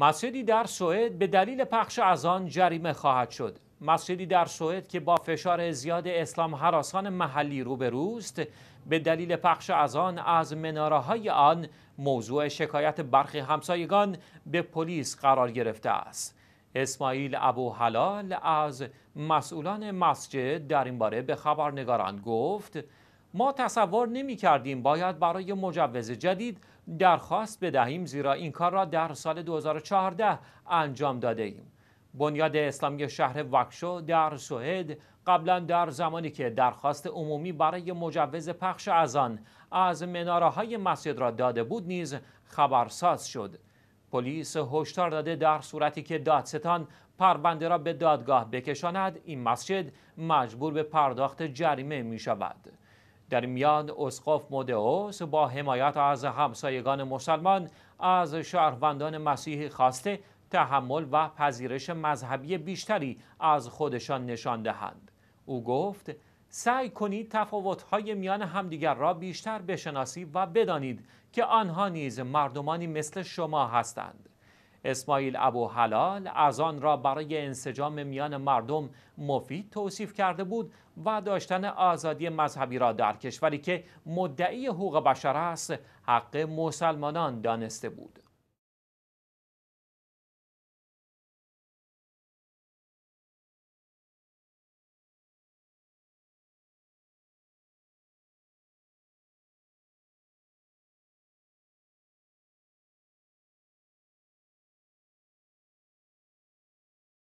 مسجدی در سوئد به دلیل پخش از آن جریمه خواهد شد. مسجدی در سوئد که با فشار زیاد اسلام حراسان محلی روبروست به دلیل پخش از آن از مناره های آن موضوع شکایت برخی همسایگان به پلیس قرار گرفته است. اسماعیل ابو حلال از مسئولان مسجد در این باره به خبرنگاران گفت ما تصور نمی کردیم باید برای مجوز جدید درخواست بدهیم زیرا این کار را در سال 2014 انجام داده ایم. بنیاد اسلامی شهر وکشو در سوئد قبلا در زمانی که درخواست عمومی برای مجوز پخش آن از مناره های مسجد را داده بود نیز خبرساز شد. پلیس هشدار داده در صورتی که دادستان پرونده را به دادگاه بکشاند این مسجد مجبور به پرداخت جریمه می شود. در میان اسقف مودئوس با حمایت از همسایگان مسلمان از شهروندان مسیحی خواسته تحمل و پذیرش مذهبی بیشتری از خودشان نشان دهند او گفت سعی کنید تفاوت‌های میان همدیگر را بیشتر بشناسید و بدانید که آنها نیز مردمانی مثل شما هستند اسماعیل ابو حلال از آن را برای انسجام میان مردم مفید توصیف کرده بود و داشتن آزادی مذهبی را در کشوری که مدعی حقوق بشر است حق مسلمانان دانسته بود